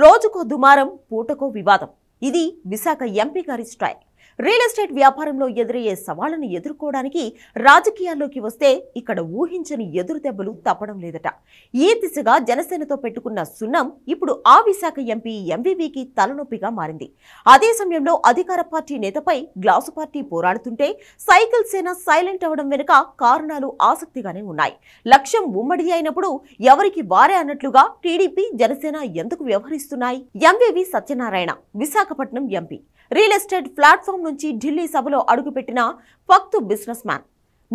రోజుకో దుమారం పూటకో వివాదం ఇది విశాఖ ఎంపీ గారి స్టైల్ రియల్ ఎస్టేట్ వ్యాపారంలో ఎదురయ్యే సవాళ్లను ఎదుర్కోవడానికి రాజకీయాల్లోకి వస్తే ఇక్కడ ఊహించని ఎదురు దెబ్బలు తప్పడం లేదట ఈ దిశగా జనసేనతో పెట్టుకున్న సున్నం ఇప్పుడు ఆ విశాఖ ఎంపీ ఎంవీవీకి తలనొప్పిగా మారింది అదే సమయంలో అధికార పార్టీ నేతపై గ్లాసు పార్టీ పోరాడుతుంటే సైకిల్ సేన సైలెంట్ అవడం వెనుక కారణాలు ఆసక్తిగానే ఉన్నాయి లక్ష్యం ఉమ్మడి అయినప్పుడు ఎవరికి వారే అన్నట్లుగా టీడీపీ జనసేన ఎందుకు వ్యవహరిస్తున్నాయి MVV Satyanarayana Visakhapatnam MP real estate platform నుంచి ఢిల్లీ సభలో అడుగుపెట్టిన ఫక్తు బిజినెస్ మ్యాన్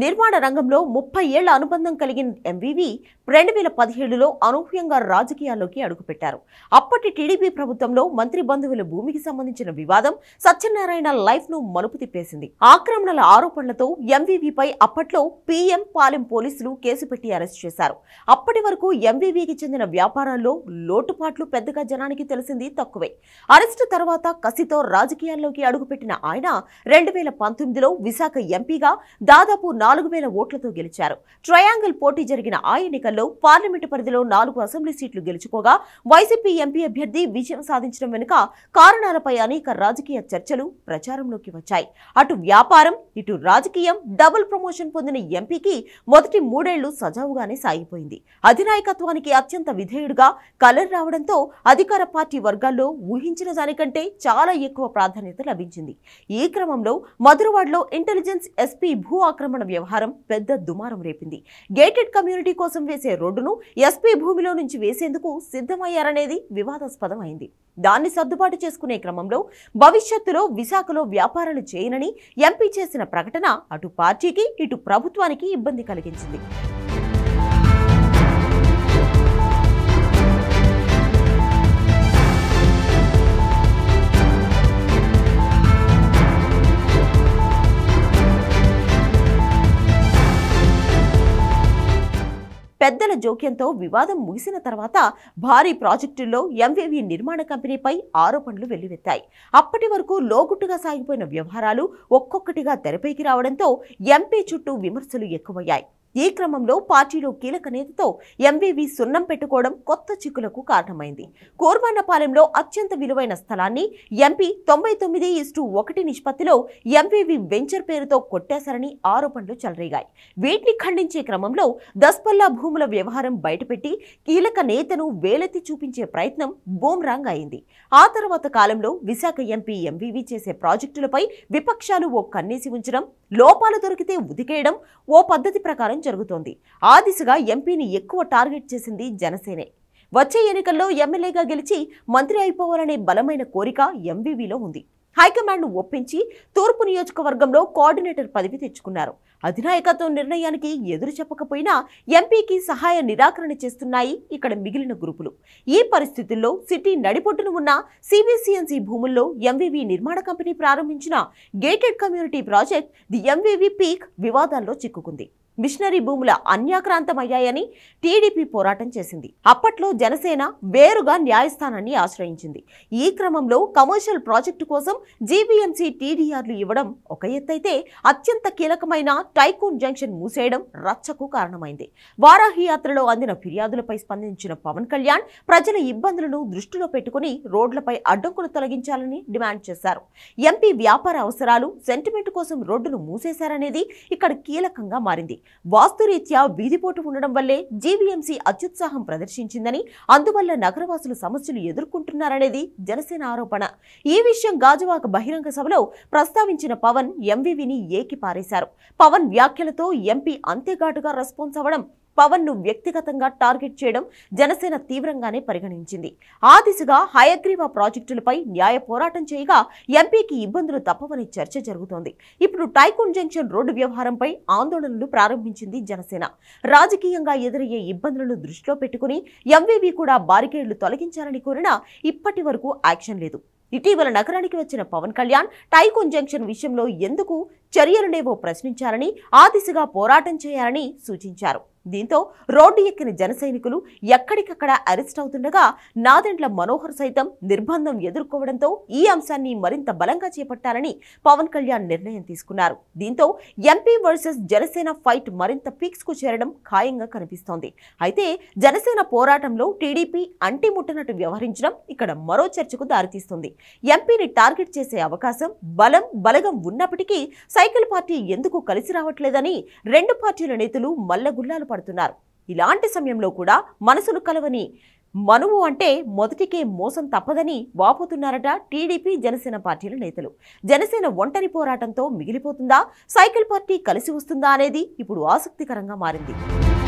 నిర్మాణ రంగంలో ముప్పై ఏళ్ల అనుబంధం కలిగిన ఎంవీవీ రెండు వేల పదిహేడులో అనూహ్యంగా రాజకీయాల్లోకి అడుగుపెట్టారు అప్పటి టీడీపీ ప్రభుత్వంలో మంత్రి బంధువుల భూమికి సంబంధించిన వివాదం సత్యనారాయణ లైఫ్ ను మలుపు తిప్పేసింది ఆక్రమణల ఆరోపణలతో ఎంవీవీపై అప్పట్లో పీఎం పాలెం పోలీసులు కేసు పెట్టి అరెస్ట్ చేశారు అప్పటి వరకు ఎంవీవీకి చెందిన వ్యాపారాల్లో లోటుపాట్లు పెద్దగా జనానికి తెలిసింది తక్కువే అరెస్టు తర్వాత కసితో రాజకీయాల్లోకి అడుగుపెట్టిన ఆయన రెండు వేల పంతొమ్మిదిలో విశాఖ ఎంపీగా దాదాపు నాలుగు వేల ఓట్లతో గెలిచారు ట్రయాంగిల్ పోటీ జరిగిన ఆ ఎన్నికల్లో పార్లమెంటు పరిధిలో నాలుగు అసెంబ్లీ సీట్లు గెలుచుకోగా వైసీపీ ఎంపీ అభ్యర్థి విజయం సాధించడం వెనుక కారణాలపై అనేక రాజకీయ చర్చలు ప్రచారంలోకి వచ్చాయి అటు వ్యాపారం ఇటు రాజకీయం డబుల్ ప్రమోషన్ పొందిన ఎంపీకి మొదటి మూడేళ్లు సజావుగానే సాగిపోయింది అధినాయకత్వానికి అత్యంత విధేయుడుగా కలర్ రావడంతో అధికార పార్టీ వర్గాల్లో ఊహించిన దానికంటే చాలా ఎక్కువ ప్రాధాన్యత లభించింది ఈ క్రమంలో మధురవాడలో ఇంటెలిజెన్స్ ఎస్పీ భూ ఆక్రమణ వ్యవహారం పెద్ద దుమారం రేపింది గేటెడ్ కమ్యూనిటీ కోసం వేసే రోడ్డును ఎస్పీ భూమిలో నుంచి వేసేందుకు సిద్ధమయ్యారనేది వివాదాస్పదం అయింది దాన్ని సర్దుబాటు చేసుకునే క్రమంలో భవిష్యత్తులో విశాఖలో వ్యాపారాలు చేయనని ఎంపీ చేసిన ప్రకటన అటు పార్టీకి ఇటు ప్రభుత్వానికి ఇబ్బంది కలిగించింది పెద్దల జోక్యంతో వివాదం ముగిసిన తర్వాత భారీ ప్రాజెక్టుల్లో ఎంవీవీ నిర్మాణ కంపెనీపై ఆరోపణలు వెల్లువెత్తాయి అప్పటి వరకు లోగుట్టుగా సాగిపోయిన వ్యవహారాలు ఒక్కొక్కటిగా తెరపైకి రావడంతో ఎంపీ చుట్టూ విమర్శలు ఎక్కువయ్యాయి ఈ క్రమంలో పార్టీలో కీలక నేతతో ఎంవీవి సున్నం పెట్టుకోవడం కొత్త చిక్కులకు కారణమైంది కోర్మానపాలెంలో అత్యంత విలువైన స్థలాన్ని ఎంపీ తొంభై తొమ్మిది ఇస్టు ఒకటి నిష్పత్తిలో ఎంవీవీ వెంచర్ పేరుతో కొట్టేశారని ఆరోపణలు చెలరేగాయి వీటిని ఖండించే క్రమంలో దస్పల్లా భూముల వ్యవహారం బయటపెట్టి కీలక నేతను వేలెత్తి చూపించే ప్రయత్నం బూమ్రాంగ్ అయింది ఆ తర్వాత కాలంలో విశాఖ ఎంపీ ఎంవీవి చేసే ప్రాజెక్టులపై విపక్షాలు ఓ కన్నేసి ఉంచడం లోపాలు దొరికితే ఉదికేయడం ఓ పద్ధతి ప్రకారం జరుగుతోంది ఆ దిశగా ఎంపీని ఎక్కువ టార్గెట్ చేసింది జనసేనే వచ్చే ఎన్నికల్లో ఎమ్మెల్యేగా గెలిచి మంత్రి అయిపోవాలనే బలమైన కోరిక ఎంవీవీలో ఉంది హైకమాండ్ను ఒప్పించి తూర్పు నియోజకవర్గంలో కోఆర్డినేటర్ పదవి తెచ్చుకున్నారు అధినాయకత్వం నిర్ణయానికి ఎదురు చెప్పకపోయినా ఎంపీకి సహాయ నిరాకరణ చేస్తున్నాయి ఇక్కడ మిగిలిన గ్రూపులు ఈ పరిస్థితుల్లో సిటీ నడిపొట్టును ఉన్న సిబిసిఎన్సి భూముల్లో ఎంవీవీ నిర్మాణ కంపెనీ ప్రారంభించిన gated community project the MVV peak వివాదాల్లో చిక్కుకుంది మిషనరీ భూముల అన్యాక్రాంతమయ్యాయని టీడీపీ పోరాటం చేసింది అప్పట్లో జనసేన వేరుగా న్యాయస్థానాన్ని ఆశ్రయించింది ఈ క్రమంలో కమర్షియల్ ప్రాజెక్టు కోసం జీబీఎంసీ టీడీఆర్లు ఇవ్వడం ఒక ఎత్తైతే అత్యంత కీలకమైన టైకూన్ జంక్షన్ మూసేయడం రచ్చకు కారణమైంది వారాహి యాత్రలో అందిన ఫిర్యాదులపై స్పందించిన పవన్ కళ్యాణ్ ప్రజల ఇబ్బందులను దృష్టిలో పెట్టుకుని రోడ్లపై అడ్డంకులు తొలగించాలని డిమాండ్ చేశారు ఎంపీ వ్యాపార అవసరాలు సెంటిమెంట్ కోసం రోడ్డును మూసేశారనేది ఇక్కడ కీలకంగా మారింది వాస్తురీత్యా వీధిపోటు ఉండడం వల్లే జీవీఎంసీ అత్యుత్సాహం ప్రదర్శించిందని అందువల్ల నగరవాసులు సమస్యలు ఎదుర్కొంటున్నారనేది జనసేన ఆరోపణ ఈ విషయం గాజువాక బహిరంగ సభలో ప్రస్తావించిన పవన్ ఎంవీవీని ఏకి పారేశారు పవన్ వ్యాఖ్యలతో ఎంపీ అంతేఘాటుగా రెస్పాన్స్ అవ్వడం పవన్ ను వ్యక్తిగతంగా టార్గెట్ చేయడం జనసేన తీవ్రంగానే పరిగణించింది ఆ దిశగా హయగ్రీవ ప్రాజెక్టులపై న్యాయ పోరాటం చేయగా ఎంపీకి ఇబ్బందులు తప్పవని చర్చ జరుగుతోంది ఇప్పుడు టైకోన్ జంక్షన్ రోడ్డు వ్యవహారంపై ఆందోళనలు ప్రారంభించింది జనసేన రాజకీయంగా ఎదురయ్యే ఇబ్బందులను దృష్టిలో పెట్టుకుని ఎంవీవీ కూడా బారికేడ్లు తొలగించాలని కోరినా ఇప్పటి వరకు యాక్షన్ లేదు ఇటీవల నగరానికి వచ్చిన పవన్ కళ్యాణ్ టైకోన్ జంక్షన్ విషయంలో ఎందుకు చర్యలునేవో ప్రశ్నించాలని ఆ దిశగా పోరాటం చేయాలని సూచించారు దీంతో రోడ్డు ఎక్కిన జనసైనికులు ఎక్కడికక్కడ అరెస్ట్ అవుతుండగా నాదెండ్ల మనోహర్ సైతం నిర్బంధం ఎదుర్కోవడంతో ఈ అంశాన్ని మరింత బలంగా చేపట్టాలని పవన్ కళ్యాణ్ నిర్ణయం తీసుకున్నారు దీంతో ఎంపీ వర్సెస్ జనసేన ఫైట్ మరింత పీక్స్ కు చేరడం ఖాయంగా కనిపిస్తోంది అయితే జనసేన పోరాటంలో టీడీపీ అంటిముట్టనట్టు వ్యవహరించడం ఇక్కడ మరో చర్చకు దారితీస్తుంది ఎంపీని టార్గెట్ చేసే అవకాశం బలం బలగం ఉన్నప్పటికీ సైకిల్ పార్టీ ఎందుకు కలిసి రావట్లేదని రెండు పార్టీల నేతలు మల్లగుల్లాలు పడుతున్నారు ఇలాంటి సమయంలో కూడా మనసులు కలవని మనువు అంటే మొదటికే మోసం తప్పదని వాపోతున్నారట టీడీపీ జనసేన పార్టీల నేతలు జనసేన ఒంటరి పోరాటంతో మిగిలిపోతుందా సైకిల్ పార్టీ కలిసి వస్తుందా అనేది ఇప్పుడు ఆసక్తికరంగా మారింది